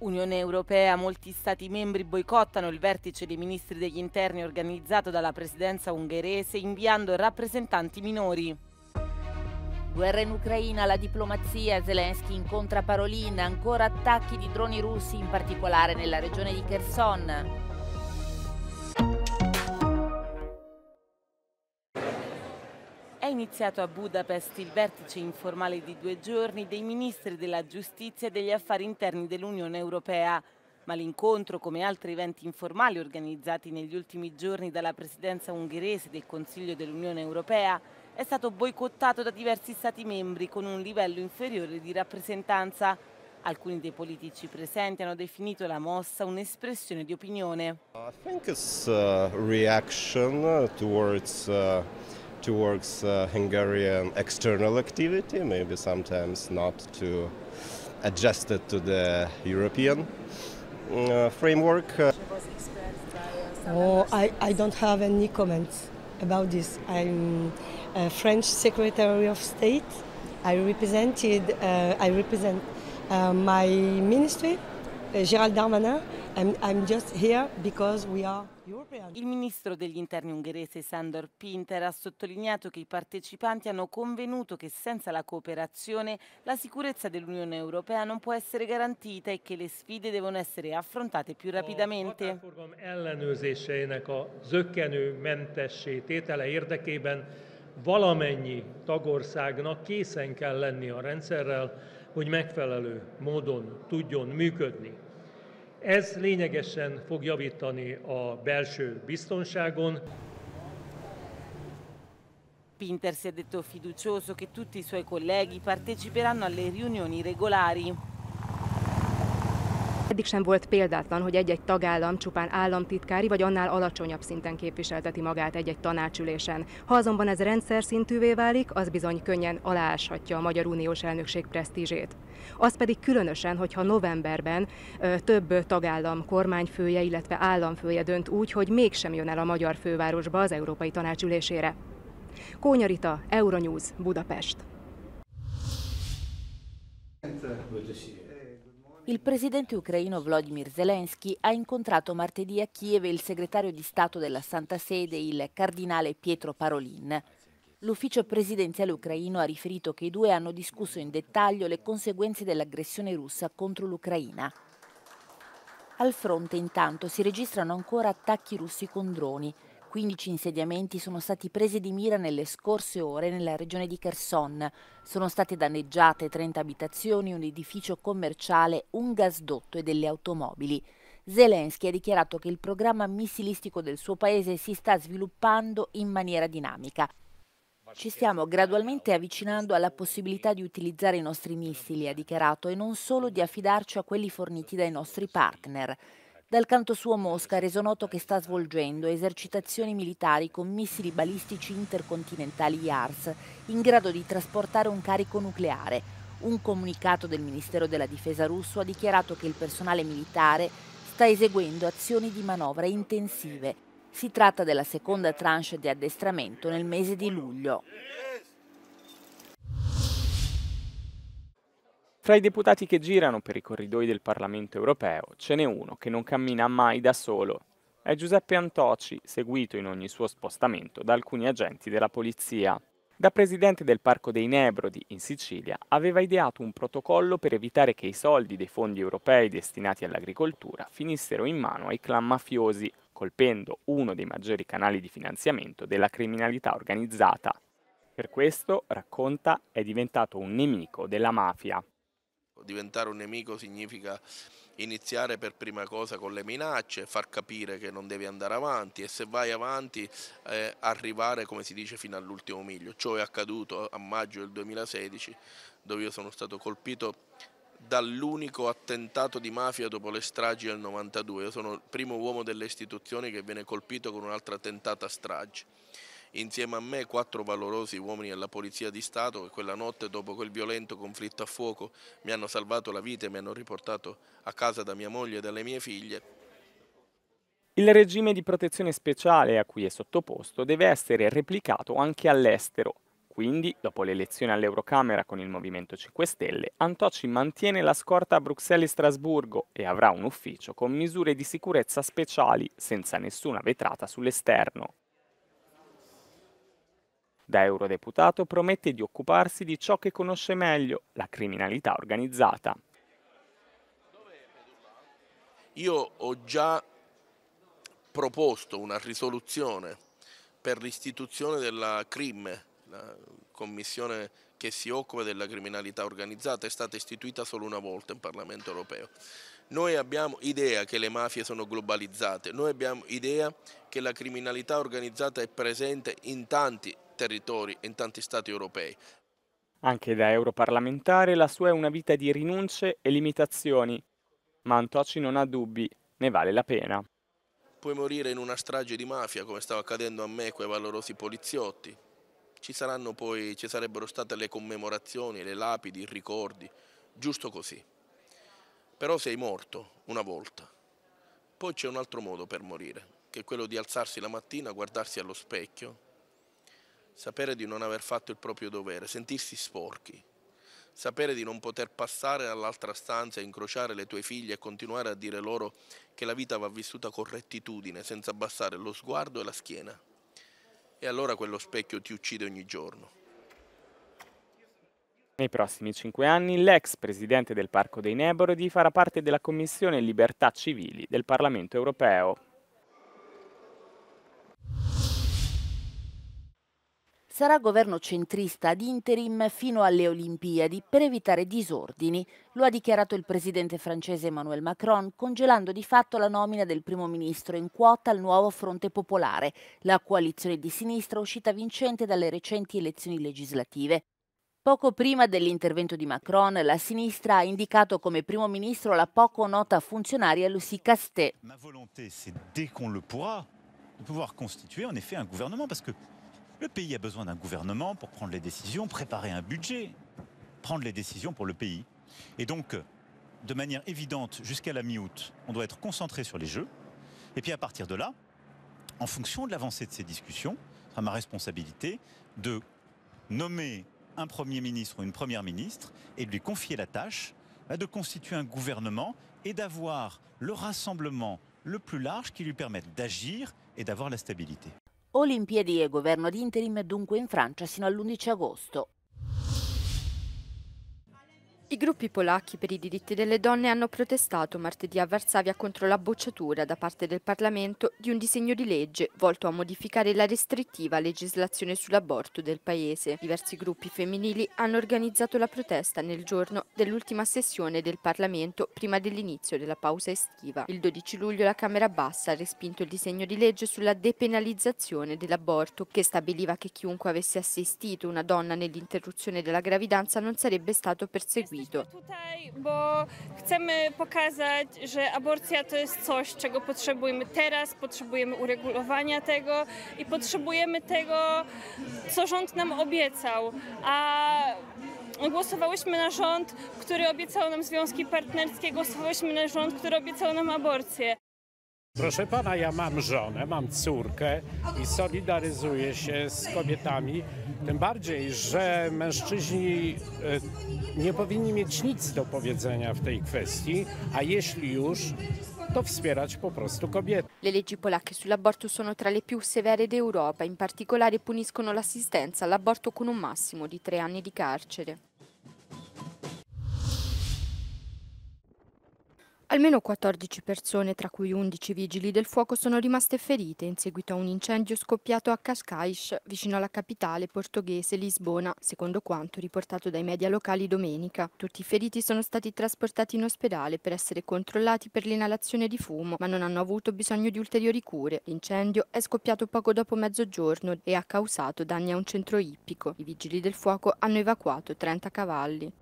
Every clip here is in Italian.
Unione Europea, molti Stati membri boicottano il vertice dei ministri degli interni organizzato dalla presidenza ungherese inviando rappresentanti minori. Guerra in Ucraina, la diplomazia, Zelensky incontra Parolin, ancora attacchi di droni russi, in particolare nella regione di Kherson. iniziato a Budapest il vertice informale di due giorni dei ministri della giustizia e degli affari interni dell'Unione Europea. Ma l'incontro, come altri eventi informali organizzati negli ultimi giorni dalla presidenza ungherese del Consiglio dell'Unione Europea, è stato boicottato da diversi Stati membri con un livello inferiore di rappresentanza. Alcuni dei politici presenti hanno definito la mossa un'espressione di opinione. I think it's a reaction towards uh, towards uh, Hungarian external activity, maybe sometimes not to adjust it to the European uh, framework. Uh, oh, I, I don't have any comments about this. I'm a French Secretary of State. I represented, uh, I represent uh, my ministry Euh, Gerald Darmanin, I'm, I'm just here because we are European. Il ministro degli interni ungherese Sandor Pinter ha sottolineato che i partecipanti hanno convenuto che senza la cooperazione la sicurezza dell'Unione Europea non può essere garantita e che le sfide devono essere affrontate più rapidamente. A ellenőrzéseinek a zöggenőmentessé tétele érdekében valamennyi tagországnak készen kell lenni a rendszerrel, hogy megfelelő módon tudjon működni. Ez lényegesen fog javítani a belső biztonságon. Pinter si è detto fiducioso che tutti i suoi colleghi parteciperanno alle riunioni regolari. Eddig sem volt példátlan, hogy egy-egy tagállam csupán államtitkári vagy annál alacsonyabb szinten képviselteti magát egy-egy tanácsülésen. Ha azonban ez rendszer szintűvé válik, az bizony könnyen aláshatja a Magyar Uniós elnökség presztízsét. Az pedig különösen, hogyha novemberben ö, több tagállam kormányfője, illetve államfője dönt úgy, hogy mégsem jön el a magyar fővárosba az Európai Tanácsülésére. Kónyarita, Euronews, Budapest. Köszönöm. Il presidente ucraino Vladimir Zelensky ha incontrato martedì a Kiev il segretario di Stato della Santa Sede, il cardinale Pietro Parolin. L'ufficio presidenziale ucraino ha riferito che i due hanno discusso in dettaglio le conseguenze dell'aggressione russa contro l'Ucraina. Al fronte intanto si registrano ancora attacchi russi con droni. 15 insediamenti sono stati presi di mira nelle scorse ore nella regione di Kherson. Sono state danneggiate 30 abitazioni, un edificio commerciale, un gasdotto e delle automobili. Zelensky ha dichiarato che il programma missilistico del suo paese si sta sviluppando in maniera dinamica. Ci stiamo gradualmente avvicinando alla possibilità di utilizzare i nostri missili, ha dichiarato, e non solo di affidarci a quelli forniti dai nostri partner. Dal canto suo Mosca ha reso noto che sta svolgendo esercitazioni militari con missili balistici intercontinentali IARS in grado di trasportare un carico nucleare. Un comunicato del Ministero della Difesa russo ha dichiarato che il personale militare sta eseguendo azioni di manovra intensive. Si tratta della seconda tranche di addestramento nel mese di luglio. Tra i deputati che girano per i corridoi del Parlamento europeo ce n'è uno che non cammina mai da solo. È Giuseppe Antoci, seguito in ogni suo spostamento da alcuni agenti della polizia. Da presidente del Parco dei Nebrodi, in Sicilia, aveva ideato un protocollo per evitare che i soldi dei fondi europei destinati all'agricoltura finissero in mano ai clan mafiosi, colpendo uno dei maggiori canali di finanziamento della criminalità organizzata. Per questo, racconta, è diventato un nemico della mafia diventare un nemico significa iniziare per prima cosa con le minacce, far capire che non devi andare avanti e se vai avanti eh, arrivare come si dice fino all'ultimo miglio. Ciò è accaduto a maggio del 2016 dove io sono stato colpito dall'unico attentato di mafia dopo le stragi del 92. Io sono il primo uomo delle istituzioni che viene colpito con un'altra tentata strage. Insieme a me quattro valorosi uomini della Polizia di Stato che quella notte dopo quel violento conflitto a fuoco mi hanno salvato la vita e mi hanno riportato a casa da mia moglie e dalle mie figlie. Il regime di protezione speciale a cui è sottoposto deve essere replicato anche all'estero. Quindi, dopo l'elezione all'Eurocamera con il Movimento 5 Stelle, Antoci mantiene la scorta a Bruxelles e Strasburgo e avrà un ufficio con misure di sicurezza speciali, senza nessuna vetrata sull'esterno. Da eurodeputato promette di occuparsi di ciò che conosce meglio, la criminalità organizzata. Io ho già proposto una risoluzione per l'istituzione della CRIM, la commissione che si occupa della criminalità organizzata, è stata istituita solo una volta in Parlamento europeo. Noi abbiamo idea che le mafie sono globalizzate, noi abbiamo idea che la criminalità organizzata è presente in tanti territori e in tanti Stati europei. Anche da europarlamentare la sua è una vita di rinunce e limitazioni, ma Antoci non ha dubbi, ne vale la pena. Puoi morire in una strage di mafia come stava accadendo a me quei valorosi poliziotti. Ci, poi, ci sarebbero state le commemorazioni, le lapidi, i ricordi, giusto così. Però sei morto una volta. Poi c'è un altro modo per morire, che è quello di alzarsi la mattina, guardarsi allo specchio sapere di non aver fatto il proprio dovere, sentirsi sporchi, sapere di non poter passare all'altra stanza e incrociare le tue figlie e continuare a dire loro che la vita va vissuta con rettitudine, senza abbassare lo sguardo e la schiena. E allora quello specchio ti uccide ogni giorno. Nei prossimi cinque anni l'ex presidente del Parco dei Neborodi farà parte della Commissione Libertà Civili del Parlamento europeo. Sarà governo centrista ad interim fino alle Olimpiadi per evitare disordini, lo ha dichiarato il presidente francese Emmanuel Macron, congelando di fatto la nomina del primo ministro in quota al nuovo Fronte Popolare, la coalizione di sinistra uscita vincente dalle recenti elezioni legislative. Poco prima dell'intervento di Macron, la sinistra ha indicato come primo ministro la poco nota funzionaria Lucie Castet. Ma volonté, c'est dès qu'on le pourra, de pouvoir constituer en effet un gouvernement, parce que Le pays a besoin d'un gouvernement pour prendre les décisions, préparer un budget, prendre les décisions pour le pays. Et donc, de manière évidente, jusqu'à la mi-août, on doit être concentré sur les jeux. Et puis à partir de là, en fonction de l'avancée de ces discussions, ce sera ma responsabilité de nommer un Premier ministre ou une Première ministre et de lui confier la tâche bah, de constituer un gouvernement et d'avoir le rassemblement le plus large qui lui permette d'agir et d'avoir la stabilité. Olimpiadi e governo ad interim dunque in Francia sino all'11 agosto. I gruppi polacchi per i diritti delle donne hanno protestato martedì a Varsavia contro la bocciatura da parte del Parlamento di un disegno di legge volto a modificare la restrittiva legislazione sull'aborto del paese. Diversi gruppi femminili hanno organizzato la protesta nel giorno dell'ultima sessione del Parlamento prima dell'inizio della pausa estiva. Il 12 luglio la Camera Bassa ha respinto il disegno di legge sulla depenalizzazione dell'aborto che stabiliva che chiunque avesse assistito una donna nell'interruzione della gravidanza non sarebbe stato perseguito tutaj, bo chcemy pokazać, że aborcja to jest coś, czego potrzebujemy teraz, potrzebujemy uregulowania tego i potrzebujemy tego, co rząd nam obiecał. A głosowałyśmy na rząd, który obiecał nam związki partnerskie, głosowałyśmy na rząd, który obiecał nam aborcję. Proszę pana, ja mam żonę, mam córkę i solidaryzuję się z kobietami. Tym bardziej, że mężczyźni e, nie powinni mieć nic do powiedzenia w tej kwestii, a jeśli już, to wspierać po prostu kobiety. Le leggi polacche sull'aborto sono tra le più severe d'Europa, in particolare puniscono l'assistenza all'aborto con un massimo di tre anni di carcere. Almeno 14 persone, tra cui 11 vigili del fuoco, sono rimaste ferite in seguito a un incendio scoppiato a Cascais, vicino alla capitale portoghese Lisbona, secondo quanto riportato dai media locali domenica. Tutti i feriti sono stati trasportati in ospedale per essere controllati per l'inalazione di fumo, ma non hanno avuto bisogno di ulteriori cure. L'incendio è scoppiato poco dopo mezzogiorno e ha causato danni a un centro ippico. I vigili del fuoco hanno evacuato 30 cavalli.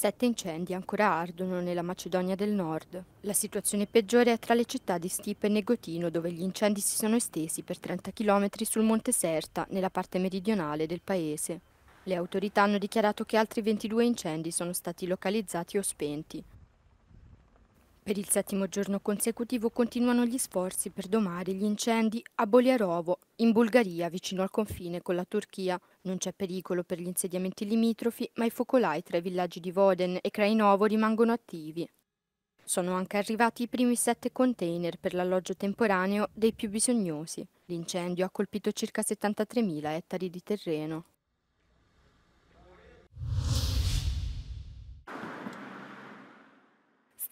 Sette incendi ancora ardono nella Macedonia del Nord. La situazione peggiore è tra le città di Stipe e Negotino, dove gli incendi si sono estesi per 30 km sul Monte Serta, nella parte meridionale del paese. Le autorità hanno dichiarato che altri 22 incendi sono stati localizzati o spenti. Per il settimo giorno consecutivo continuano gli sforzi per domare gli incendi a Boliarovo, in Bulgaria, vicino al confine con la Turchia. Non c'è pericolo per gli insediamenti limitrofi, ma i focolai tra i villaggi di Voden e Krainovo rimangono attivi. Sono anche arrivati i primi sette container per l'alloggio temporaneo dei più bisognosi. L'incendio ha colpito circa 73.000 ettari di terreno.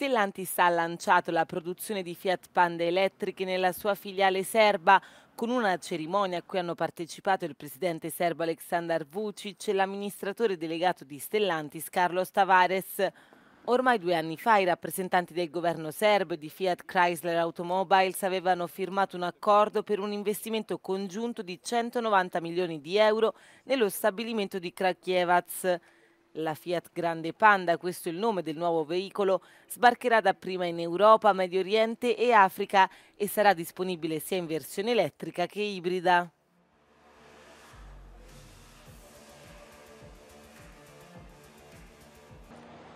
Stellantis ha lanciato la produzione di Fiat Panda elettriche nella sua filiale serba con una cerimonia a cui hanno partecipato il presidente serbo Aleksandar Vucic e l'amministratore delegato di Stellantis Carlos Tavares. Ormai due anni fa i rappresentanti del governo serbo e di Fiat Chrysler Automobiles avevano firmato un accordo per un investimento congiunto di 190 milioni di euro nello stabilimento di Krakievac. La Fiat Grande Panda, questo è il nome del nuovo veicolo, sbarcherà dapprima in Europa, Medio Oriente e Africa e sarà disponibile sia in versione elettrica che ibrida.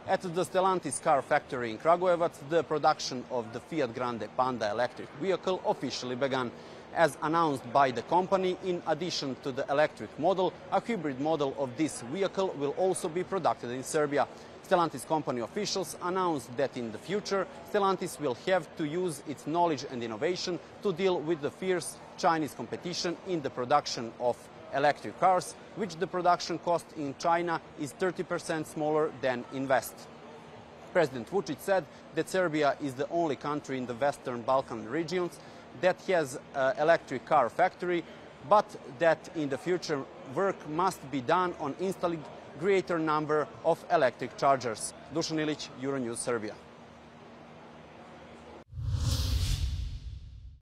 At the Stellantis car factory in Kragujevac, the production of the Fiat Grande Panda electric vehicle officially began. As announced by the company, in addition to the electric model, a hybrid model of this vehicle will also be produced in Serbia. Stellantis company officials announced that in the future, Stellantis will have to use its knowledge and innovation to deal with the fierce Chinese competition in the production of electric cars, which the production cost in China is 30% smaller than in West. President Vucic said that Serbia is the only country in the Western Balkan regions that has electric car factory, but that in the future work must be done on installing greater number of electric chargers. Dušan Ilić, Euronews Serbia.